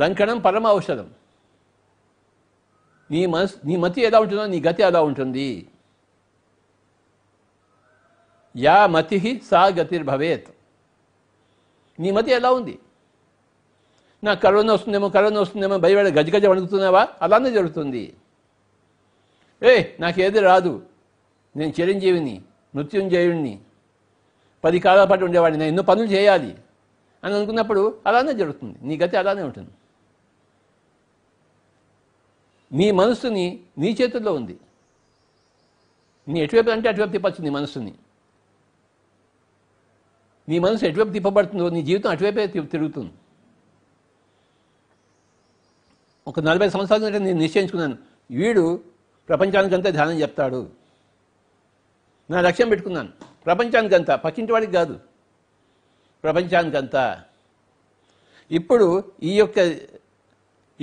లంకణం పరమ ఔషధం నీ మనసు నీ మతి ఎలా ఉంటుందో నీ గతి ఎలా ఉంటుంది యా మతి సా గతిర్భవేత్ నీ మతి ఎలా ఉంది నా కరోనా వస్తుందేమో కరోనా వస్తుందేమో భయపడ గజగజ వణుకుతున్నావా అలానే జరుగుతుంది ఏ నాకేది రాదు నేను చిరంజీవిని నృత్యం మృత్యుంజయుణ్ణి పది కాలాల పాటు ఉండేవాడిని నేను ఎన్నో పనులు చేయాలి అని అనుకున్నప్పుడు అలానే జరుగుతుంది నీ గతి అలానే ఉంటుంది నీ మనస్సుని నీ చేతుల్లో ఉంది నీ ఎటువైపు అంటే అటువైపు తిప్పచ్చు నీ మనస్సుని నీ మనసు ఎటువైపు తిప్పబడుతుందో నీ జీవితం అటువైపే తిరుగుతుంది ఒక నలభై సంవత్సరాల నేను నిశ్చయించుకున్నాను వీడు ప్రపంచానికంతా ధ్యానం చెప్తాడు నా లక్ష్యం పెట్టుకున్నాను ప్రపంచానికంతా వాడికి కాదు ప్రపంచానికంతా ఇప్పుడు ఈ యొక్క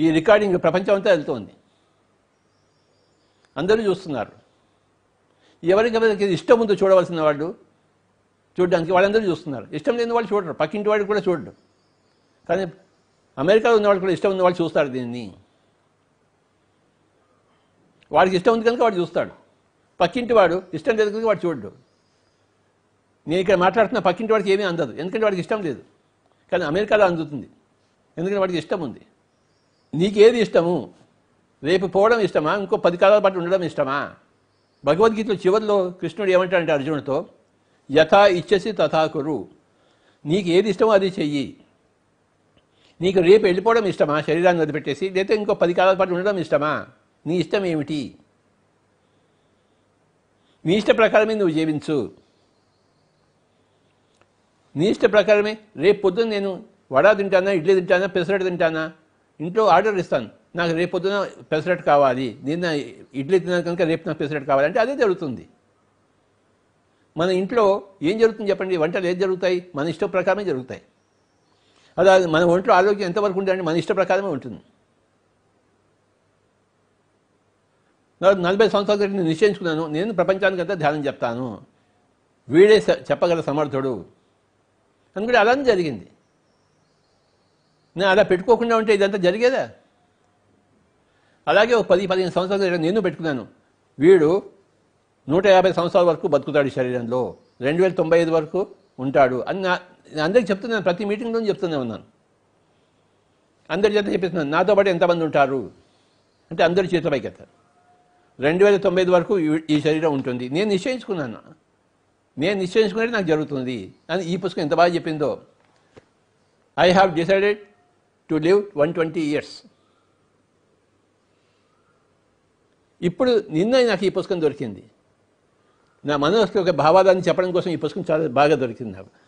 ఈ రికార్డింగ్ ప్రపంచం అంతా వెళ్తోంది అందరూ చూస్తున్నారు ఎవరికి ఇష్టం ఉందో చూడవలసిన వాళ్ళు చూడడానికి వాళ్ళందరూ చూస్తున్నారు ఇష్టం లేని వాళ్ళు చూడరు పక్కింటి వాడికి కూడా చూడరు కానీ అమెరికాలో ఉన్న వాళ్ళు కూడా ఇష్టం ఉన్న వాళ్ళు చూస్తారు దీన్ని వాడికి ఇష్టం ఉంది కనుక వాడు చూస్తాడు పక్కింటి వాడు ఇష్టం లేదు కదా వాడు చూడడు నేను ఇక్కడ మాట్లాడుతున్న పక్కింటి వాడికి ఏమీ అందదు ఎందుకంటే వాడికి ఇష్టం లేదు కానీ అమెరికాలో అందుతుంది ఎందుకంటే వాడికి ఇష్టం ఉంది నీకేది ఇష్టము రేపు పోవడం ఇష్టమా ఇంకో పది కాలాల పాటు ఉండడం ఇష్టమా భగవద్గీతలో చివరిలో కృష్ణుడు ఏమంటాడంటే అర్జునుడితో యథా ఇచ్చసి తథా కురు నీకు ఏది ఇష్టమో అది చెయ్యి నీకు రేపు వెళ్ళిపోవడం ఇష్టమా శరీరాన్ని వదిలిపెట్టేసి లేకపోతే ఇంకో పది కాలాల పాటు ఉండడం ఇష్టమా నీ ఇష్టం ఏమిటి నీ ఇష్ట ప్రకారమే నువ్వు జీవించు నీ ఇష్ట ప్రకారమే రేపు పొద్దున నేను వడ తింటానా ఇడ్లీ తింటానా పెసరట్ తింటానా ఇంట్లో ఆర్డర్ ఇస్తాను నాకు రేపు పొద్దున పెసరట్ కావాలి నిన్న ఇడ్లీ తిన్నాను కనుక రేపు నాకు పెసరట్ కావాలంటే అదే జరుగుతుంది మన ఇంట్లో ఏం జరుగుతుంది చెప్పండి వంటలు ఏది జరుగుతాయి మన ఇష్ట ప్రకారమే జరుగుతాయి అలా మన ఒంట్లో ఆరోగ్యం ఎంతవరకు ఉంటుందంటే మన ఇష్ట ప్రకారమే ఉంటుంది నలభై సంవత్సరాల క్రితం నిశ్చయించుకున్నాను నేను ప్రపంచానికంతా ధ్యానం చెప్తాను వీడే చెప్పగల సమర్థుడు అందుకని అలానే జరిగింది నేను అలా పెట్టుకోకుండా ఉంటే ఇదంతా జరిగేదా అలాగే ఒక పది పదిహేను సంవత్సరాల క్రితం నేను పెట్టుకున్నాను వీడు నూట యాభై సంవత్సరాల వరకు బతుకుతాడు శరీరంలో రెండు వేల తొంభై ఐదు వరకు ఉంటాడు అని నా అందరికి చెప్తున్నాను ప్రతి మీటింగ్లో చెప్తూనే ఉన్నాను అందరి చేత చెప్పిస్తున్నాను నాతో పాటు ఎంతమంది ఉంటారు అంటే అందరి చేతుల పైకి ఎత్తారు రెండు వేల తొంభై ఐదు వరకు ఈ శరీరం ఉంటుంది నేను నిశ్చయించుకున్నాను నేను నిశ్చయించుకునేది నాకు జరుగుతుంది అని ఈ పుస్తకం ఎంత బాగా చెప్పిందో I have decided to live one twenty years ఇప్పుడు నిన్న నాకు ఈ పుస్తకం దొరికింది నా మనసుకి ఒక భావాదాన్ని చెప్పడం కోసం ఈ పుస్తకం చాలా బాగా దొరికింది నాకు